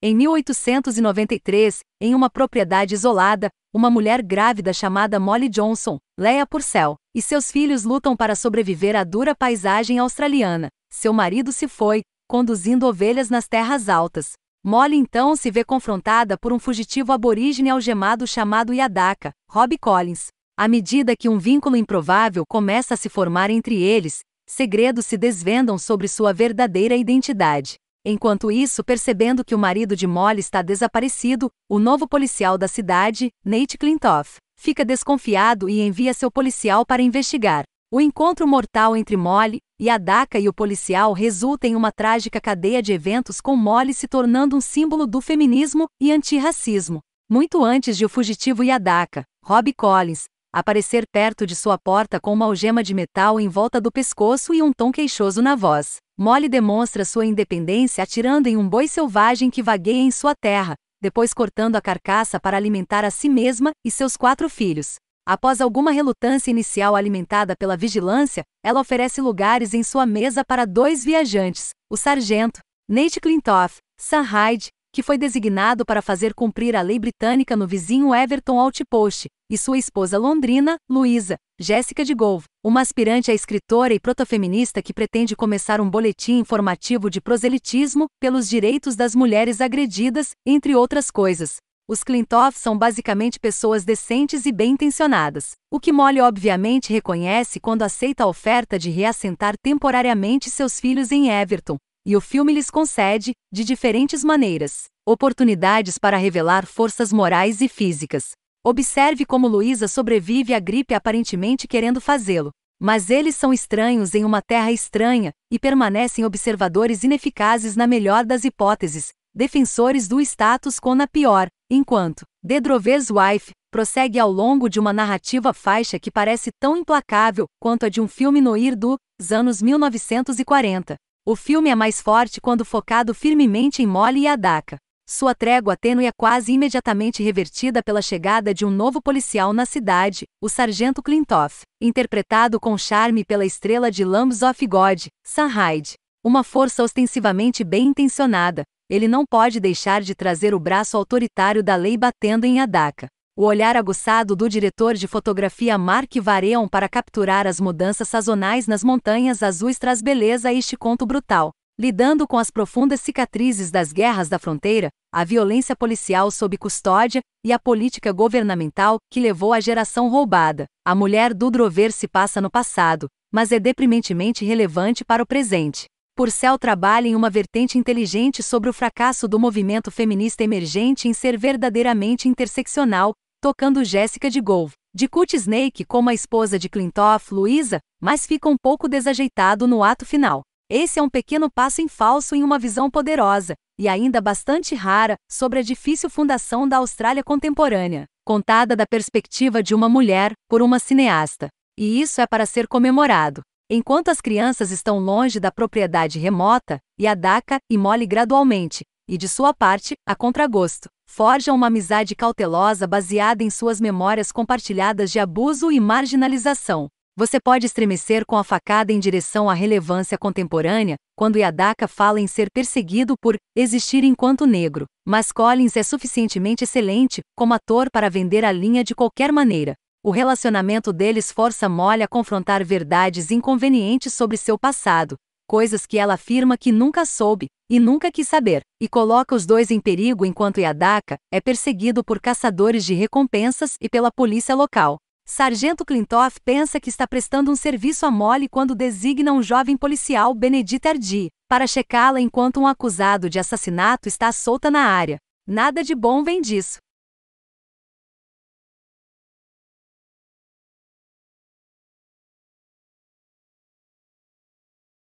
Em 1893, em uma propriedade isolada, uma mulher grávida chamada Molly Johnson, Leia Purcell, e seus filhos lutam para sobreviver à dura paisagem australiana. Seu marido se foi, conduzindo ovelhas nas terras altas. Molly então se vê confrontada por um fugitivo aborígene algemado chamado Yadaka, Rob Collins. À medida que um vínculo improvável começa a se formar entre eles, segredos se desvendam sobre sua verdadeira identidade. Enquanto isso, percebendo que o marido de Molly está desaparecido, o novo policial da cidade, Nate Clintoff, fica desconfiado e envia seu policial para investigar. O encontro mortal entre Molly e Adaka e o policial resulta em uma trágica cadeia de eventos com Molly se tornando um símbolo do feminismo e antirracismo. Muito antes de O Fugitivo e Adaka, Rob Collins, aparecer perto de sua porta com uma algema de metal em volta do pescoço e um tom queixoso na voz. Molly demonstra sua independência atirando em um boi selvagem que vagueia em sua terra, depois cortando a carcaça para alimentar a si mesma e seus quatro filhos. Após alguma relutância inicial alimentada pela vigilância, ela oferece lugares em sua mesa para dois viajantes, o sargento Nate Clintoff, Sam Hyde, que foi designado para fazer cumprir a lei britânica no vizinho Everton Outpost, e sua esposa londrina, Luísa, Jéssica de Gouve, uma aspirante a escritora e protofeminista que pretende começar um boletim informativo de proselitismo pelos direitos das mulheres agredidas, entre outras coisas. Os Clintoff são basicamente pessoas decentes e bem-intencionadas, o que Molly obviamente reconhece quando aceita a oferta de reassentar temporariamente seus filhos em Everton, e o filme lhes concede, de diferentes maneiras, oportunidades para revelar forças morais e físicas. Observe como Luísa sobrevive à gripe aparentemente querendo fazê-lo. Mas eles são estranhos em uma terra estranha e permanecem observadores ineficazes na melhor das hipóteses, defensores do status quo na pior, enquanto Dedrover's Wife prossegue ao longo de uma narrativa faixa que parece tão implacável quanto a de um filme noir dos anos 1940. O filme é mais forte quando focado firmemente em Molly e Adaka. Sua trégua tênue é quase imediatamente revertida pela chegada de um novo policial na cidade, o Sargento Clintoff, interpretado com charme pela estrela de Lambs of God, Sam Hyde. Uma força ostensivamente bem intencionada, ele não pode deixar de trazer o braço autoritário da lei batendo em Adaka o olhar aguçado do diretor de fotografia Mark Vareon para capturar as mudanças sazonais nas Montanhas Azuis traz beleza a este conto brutal. Lidando com as profundas cicatrizes das guerras da fronteira, a violência policial sob custódia e a política governamental que levou à geração roubada, a mulher do Drover se passa no passado, mas é deprimentemente relevante para o presente. Purcell trabalha em uma vertente inteligente sobre o fracasso do movimento feminista emergente em ser verdadeiramente interseccional, tocando Jessica de Golf, de Kurt Snake como a esposa de Clintoff, Luisa, mas fica um pouco desajeitado no ato final. Esse é um pequeno passo em falso em uma visão poderosa, e ainda bastante rara, sobre a difícil fundação da Austrália contemporânea, contada da perspectiva de uma mulher, por uma cineasta. E isso é para ser comemorado. Enquanto as crianças estão longe da propriedade remota, e e mole gradualmente, e de sua parte, a contragosto forjam uma amizade cautelosa baseada em suas memórias compartilhadas de abuso e marginalização. Você pode estremecer com a facada em direção à relevância contemporânea quando Yadaka fala em ser perseguido por existir enquanto negro, mas Collins é suficientemente excelente como ator para vender a linha de qualquer maneira. O relacionamento deles força Molly a confrontar verdades inconvenientes sobre seu passado, coisas que ela afirma que nunca soube e nunca quis saber, e coloca os dois em perigo enquanto Yadaka é perseguido por caçadores de recompensas e pela polícia local. Sargento Klintoff pensa que está prestando um serviço a Molly quando designa um jovem policial Benedict Ardi para checá-la enquanto um acusado de assassinato está solta na área. Nada de bom vem disso.